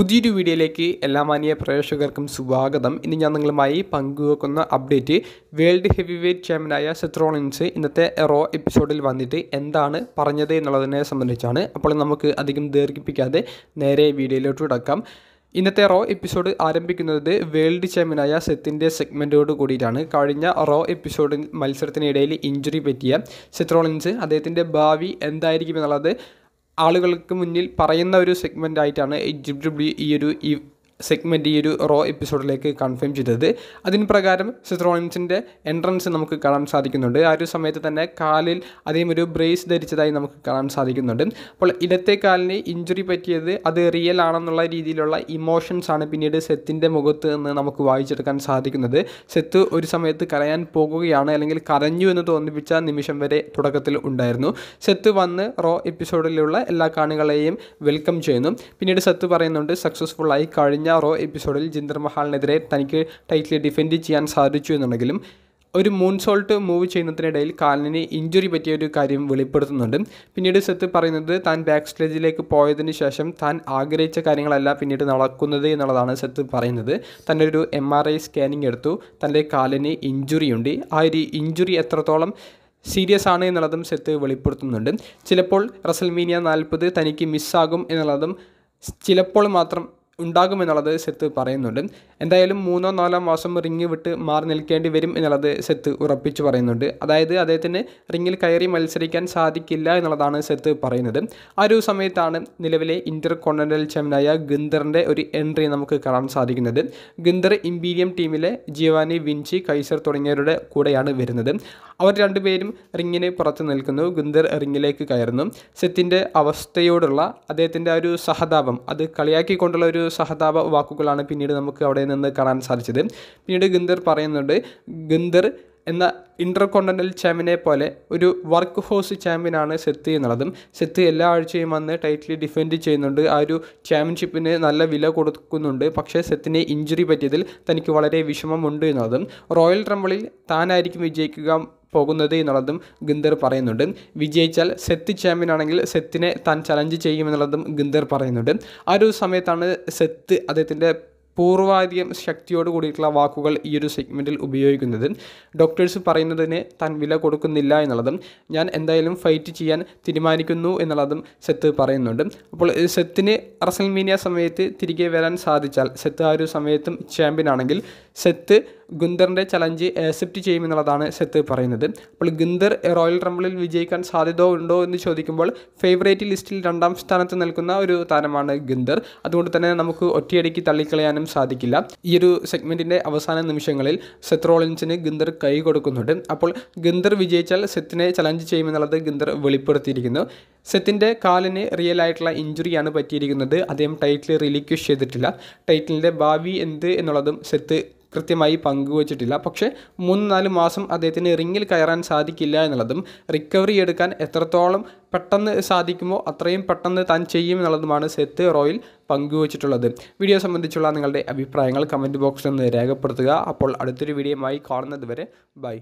പുതിയൊരു വീഡിയോയിലേക്ക് എല്ലാ മാന്യ പ്രേക്ഷകർക്കും സ്വാഗതം ഇന്ന് ഞാൻ നിങ്ങളുമായി പങ്കുവെക്കുന്ന അപ്ഡേറ്റ് വേൾഡ് ഹെവി വെയ്റ്റ് ചാമ്പ്യനായ സെത്രോളിൻസ് ഇന്നത്തെ റോ എപ്പിസോഡിൽ വന്നിട്ട് എന്താണ് പറഞ്ഞത് എന്നുള്ളതിനെ സംബന്ധിച്ചാണ് അപ്പോൾ നമുക്ക് അധികം ദീർഘിപ്പിക്കാതെ നേരെ വീഡിയോയിലോട്ട് കിടക്കാം ഇന്നത്തെ റോ എപ്പിസോഡ് ആരംഭിക്കുന്നത് വേൾഡ് ചാമ്പ്യനായ സെത്തിൻ്റെ സെഗ്മെൻറ്റോട് കൂടിയിട്ടാണ് കഴിഞ്ഞ റോ എപ്പിസോഡിൽ മത്സരത്തിനിടയിൽ ഇഞ്ചുറി പറ്റിയ സെത്രോളിൻസ് അദ്ദേഹത്തിൻ്റെ ഭാവി എന്തായിരിക്കും എന്നുള്ളത് ആളുകൾക്ക് മുന്നിൽ പറയുന്ന ഒരു സെഗ്മെൻ്റ് ആയിട്ടാണ് ജിബ്ലിബ്ലി e ഈ ഒരു സെഗ്മെൻ്റ് ഈ ഒരു റോ എപ്പിസോഡിലേക്ക് കൺഫേം ചെയ്തത് അതിന് പ്രകാരം സിത്രോണിംസിൻ്റെ എൻട്രൻസ് നമുക്ക് കാണാൻ സാധിക്കുന്നുണ്ട് ആ ഒരു സമയത്ത് തന്നെ കാലിൽ അതേം ഒരു ബ്രേസ് ധരിച്ചതായി നമുക്ക് കാണാൻ സാധിക്കുന്നുണ്ട് അപ്പോൾ ഇടത്തെ കാലിന് ഇഞ്ചുറി പറ്റിയത് അത് റിയൽ ആണെന്നുള്ള രീതിയിലുള്ള ഇമോഷൻസ് ആണ് പിന്നീട് സെത്തിൻ്റെ മുഖത്ത് നിന്ന് നമുക്ക് വായിച്ചെടുക്കാൻ സാധിക്കുന്നത് സെത്ത് ഒരു സമയത്ത് കരയാൻ പോകുകയാണ് അല്ലെങ്കിൽ കരഞ്ഞു എന്ന് തോന്നിപ്പിച്ച നിമിഷം വരെ തുടക്കത്തിൽ ഉണ്ടായിരുന്നു സെത്ത് വന്ന് റോ എപ്പിസോഡിലുള്ള എല്ലാ കാണികളെയും വെൽക്കം ചെയ്യുന്നു പിന്നീട് സെത്ത് പറയുന്നുണ്ട് സക്സസ്ഫുൾ ആയി കഴിഞ്ഞ കഴിഞ്ഞ റോ എപ്പിസോഡിൽ ജിന്ദർ മഹാലിനെതിരെ തനിക്ക് ടൈറ്റിൽ ഡിഫെൻഡ് ചെയ്യാൻ സാധിച്ചു എന്നുണ്ടെങ്കിലും ഒരു മൂൺ സോൾട്ട് മൂവ് ചെയ്യുന്നതിനിടയിൽ കാലിന് ഇഞ്ചുറി പറ്റിയ ഒരു കാര്യം വെളിപ്പെടുത്തുന്നുണ്ട് പിന്നീട് സെത്ത് പറയുന്നത് താൻ ബാക്ക് സ്റ്റേജിലേക്ക് പോയതിന് ശേഷം താൻ ആഗ്രഹിച്ച കാര്യങ്ങളല്ല പിന്നീട് നടക്കുന്നത് എന്നുള്ളതാണ് സെത്ത് പറയുന്നത് തൻ്റെ ഒരു എം ആർ ഐ സ്കാനിങ് എടുത്തു തൻ്റെ കാലിന് ഇഞ്ചുറി ഉണ്ട് ആ ഒരു ഇഞ്ചുറി എത്രത്തോളം സീരിയസ് ആണ് എന്നുള്ളതും സെത്ത് വെളിപ്പെടുത്തുന്നുണ്ട് ചിലപ്പോൾ റസൽമീനിയ നാൽപ്പത് തനിക്ക് മിസ്സാകും എന്നുള്ളതും ചിലപ്പോൾ മാത്രം ഉണ്ടാകുമെന്നുള്ളത് സെത്ത് പറയുന്നുണ്ട് എന്തായാലും മൂന്നോ നാലോ മാസം റിങ് വിട്ട് മാറി നിൽക്കേണ്ടി വരും എന്നുള്ളത് സെത്ത് ഉറപ്പിച്ച് പറയുന്നുണ്ട് അതായത് അദ്ദേഹത്തിന് റിങ്ങിൽ കയറി മത്സരിക്കാൻ സാധിക്കില്ല എന്നുള്ളതാണ് സെത്ത് പറയുന്നത് ആ ഒരു സമയത്താണ് നിലവിലെ ഇന്റർ കോണ്ടിനൽ ചാമ്പ്യനായ ഗിന്ദറിൻ്റെ ഒരു എൻട്രി നമുക്ക് കാണാൻ സാധിക്കുന്നത് ഗിന്ദർ ഇമ്പീരിയം ടീമിലെ ജിവാനി വിൻചി കൈസർ തുടങ്ങിയവരുടെ കൂടെയാണ് വരുന്നത് അവർ രണ്ടുപേരും റിങ്ങിന് പുറത്ത് നിൽക്കുന്നു ഗുന്ദർ റിങ്ങിലേക്ക് കയറുന്നു സെത്തിൻ്റെ അവസ്ഥയോടുള്ള അദ്ദേഹത്തിൻ്റെ ആ ഒരു സഹതാപം അത് കളിയാക്കിക്കൊണ്ടുള്ള ഒരു സഹതാപ വാക്കുകളാണ് പിന്നീട് നമുക്ക് അവിടെ നിന്ന് കാണാൻ സാധിച്ചത് പിന്നീട് ഗുന്ദർ പറയുന്നുണ്ട് ഗുന്ദർ എന്ന ഇൻ്റർ കോണ്ടിനൽ ചാമ്പ്യനെ പോലെ ഒരു വർക്ക് ഹോസ് ചാമ്പ്യനാണ് സെത്ത് എന്നുള്ളതും സെത്ത് എല്ലാ ആഴ്ചയും വന്ന് ടൈറ്റിൽ ഡിഫെൻഡ് ചെയ്യുന്നുണ്ട് ആ ഒരു ചാമ്പ്യൻഷിപ്പിന് നല്ല വില കൊടുക്കുന്നുണ്ട് പക്ഷേ സെത്തിന് ഇഞ്ചുറി പറ്റിയതിൽ തനിക്ക് വളരെ വിഷമമുണ്ട് എന്നുള്ളതും റോയൽ ട്രംബിളിൽ താനായിരിക്കും വിജയിക്കുക പോകുന്നത് എന്നുള്ളതും ഗിന്ദർ പറയുന്നുണ്ട് വിജയിച്ചാൽ സെത്ത് ചാമ്പ്യൻ ആണെങ്കിൽ സെത്തിനെ താൻ ചലഞ്ച് ചെയ്യുമെന്നുള്ളതും ഗിന്ദർ പറയുന്നുണ്ട് ആ ഒരു സമയത്താണ് സെത്ത് അദ്ദേഹത്തിൻ്റെ പൂർവാധികം ശക്തിയോട് കൂടിയിട്ടുള്ള വാക്കുകൾ ഈ ഒരു സെഗ്മെൻറ്റിൽ ഉപയോഗിക്കുന്നത് ഡോക്ടേഴ്സ് പറയുന്നതിന് താൻ വില കൊടുക്കുന്നില്ല എന്നുള്ളതും ഞാൻ എന്തായാലും ഫൈറ്റ് ചെയ്യാൻ തീരുമാനിക്കുന്നു എന്നുള്ളതും സെത്ത് പറയുന്നുണ്ട് അപ്പോൾ സെത്തിന് റസൽമീനിയ സമയത്ത് തിരികെ വരാൻ സാധിച്ചാൽ സെത്ത് ആ ഒരു സമയത്തും ചാമ്പ്യൻ ആണെങ്കിൽ സെത്ത് ഗുന്ദറിൻ്റെ ചലഞ്ച് ആക്സെപ്റ്റ് ചെയ്യുമെന്നുള്ളതാണ് സെത്ത് പറയുന്നത് അപ്പോൾ ഗുന്ദർ റോയൽ റംബിളിൽ വിജയിക്കാൻ സാധ്യത ഉണ്ടോ എന്ന് ചോദിക്കുമ്പോൾ ഫേവറേറ്റ് ലിസ്റ്റിൽ രണ്ടാം സ്ഥാനത്ത് നിൽക്കുന്ന ഒരു താരമാണ് ഗുന്ദർ അതുകൊണ്ട് തന്നെ നമുക്ക് ഒറ്റയടിക്ക് തള്ളിക്കളയാനും സാധിക്കില്ല ഈ ഒരു സെഗ്മെൻറ്റിൻ്റെ അവസാന നിമിഷങ്ങളിൽ സെത്ത് റോളിൻസിന് ഗുന്ദർ കൈ കൊടുക്കുന്നുണ്ട് അപ്പോൾ ഗുന്ദർ വിജയിച്ചാൽ സെത്തിനെ ചലഞ്ച് ചെയ്യുമെന്നുള്ളത് ഗുന്ദർ വെളിപ്പെടുത്തിയിരിക്കുന്നു സെത്തിൻ്റെ കാലിന് റിയൽ ആയിട്ടുള്ള ഇഞ്ചുറിയാണ് പറ്റിയിരിക്കുന്നത് അദ്ദേഹം ടൈറ്റിൽ റിലീക്വസ് ചെയ്തിട്ടില്ല ടൈറ്റിലിൻ്റെ ഭാവി എന്ത് എന്നുള്ളതും സെത്ത് കൃത്യമായി പങ്കുവച്ചിട്ടില്ല പക്ഷേ മൂന്ന് നാല് മാസം അദ്ദേഹത്തിന് റിങ്ങിൽ കയറാൻ സാധിക്കില്ല എന്നുള്ളതും റിക്കവറി എടുക്കാൻ എത്രത്തോളം പെട്ടെന്ന് സാധിക്കുമോ അത്രയും പെട്ടെന്ന് താൻ ചെയ്യും എന്നുള്ളതുമാണ് സെത്ത് റോയിൽ പങ്കുവച്ചിട്ടുള്ളത് വീഡിയോ സംബന്ധിച്ചുള്ള നിങ്ങളുടെ അഭിപ്രായങ്ങൾ കമൻറ്റ് ബോക്സിൽ നിന്ന് രേഖപ്പെടുത്തുക അപ്പോൾ അടുത്തൊരു വീഡിയോയുമായി കാണുന്നത് വരെ ബൈ